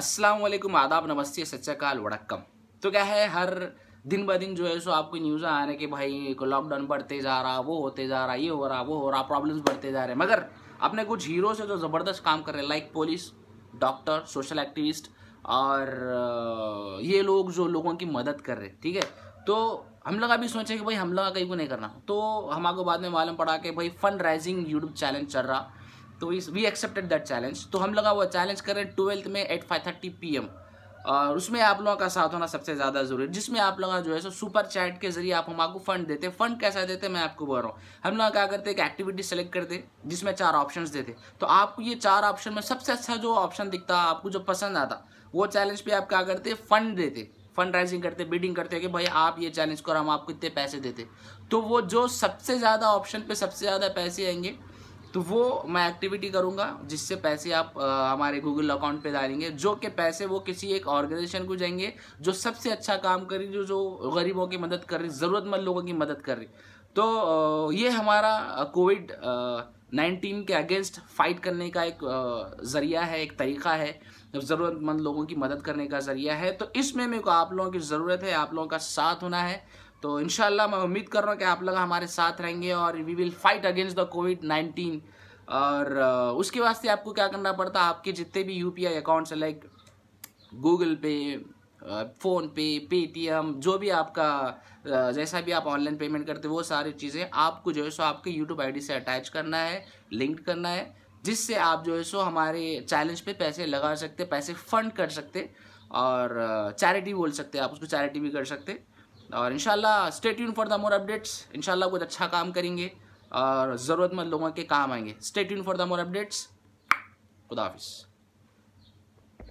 अस्सलाम वालेकुम आदाब नमस्ते सच्चाकाल वड़क्कम तो क्या है हर दिन ब दिन जो है सो आपको न्यूज़ आने कि भाई को लॉकडाउन बढ़ते जा रहा वो होते जा रहा ये हो रहा वो हो रहा प्रॉब्लम्स बढ़ते जा रहे हैं मगर अपने कुछ हीरो से जो ज़बरदस्त काम कर रहे हैं like police doctor social activist और ये लोग जो लोगों की मदद कर रहे हैं ठीक है तो हम लोग अभी सोचे कि भाई हम लोग कहीं को नहीं करना तो हमारे बाद में मालूम पड़ा कि भाई फंड राइजिंग यूट्यूब चैनल चल रहा तो वी एक्सेप्टेड दैट चैलेंज तो हम लगा हुआ चैलेंज कर रहे हैं ट्वेल्थ में at five thirty P M और उसमें आप लोगों का साथ होना सबसे ज़्यादा जरूरी जिसमें आप लोग जो है सो सुपर चैट के जरिए आप हम आपको फंड देते फंड कैसा देते मैं आपको बोल रहा हूँ हम लोग क्या करते एक एक्टिविटी सेलेक्ट करते जिसमें चार ऑप्शन देते तो आपको ये चार ऑप्शन में सबसे अच्छा जो ऑप्शन दिखता आपको जो पसंद आता वो चैलेंज पर आप क्या करते फंड देते फंड राइजिंग करते बीडिंग करते कि भाई आप ये चैलेंज करो हम आपको इतने पैसे देते तो वो जो सबसे ज़्यादा ऑप्शन पर सबसे ज़्यादा पैसे आएंगे तो वो मैं एक्टिविटी करूँगा जिससे पैसे आप हमारे गूगल अकाउंट पे डालेंगे जो कि पैसे वो किसी एक ऑर्गेनाइजेशन को जाएंगे जो सबसे अच्छा काम कर रही जो जो गरीबों की मदद कर रही ज़रूरतमंद लोगों की मदद कर रही तो ये हमारा कोविड नाइन्टीन के अगेंस्ट फाइट करने का एक ज़रिया है एक तरीका है ज़रूरतमंद लोगों की मदद करने का ज़रिया है तो इसमें मेरे को आप लोगों की ज़रूरत है आप लोगों का साथ होना है तो इनशाला मैं उम्मीद कर रहा हूँ कि आप लोग हमारे साथ रहेंगे और we will fight against the COVID nineteen और उसके वास्ते आपको क्या करना पड़ता है आपके जितने भी यू पी अकाउंट्स हैं like Google Pay PhonePe Paytm जो भी आपका जैसा भी आप ऑनलाइन पेमेंट करते हो वो सारी चीज़ें आपको जो है सो आपके यूट्यूब आईडी से अटैच करना है लिंक करना है जिससे आप जो है सो हमारे चैलेंज पे पैसे लगा सकते पैसे फंड कर सकते और चैरिटी बोल सकते आप उसको चैरिटी भी कर सकते और इन स्टेट यून फॉर द मोर अपडेट्स इन कुछ अच्छा काम करेंगे और ज़रूरतमंद लोगों के काम आएंगे स्टेट यून फॉर द मोर अपडेट्स खुदाफिज़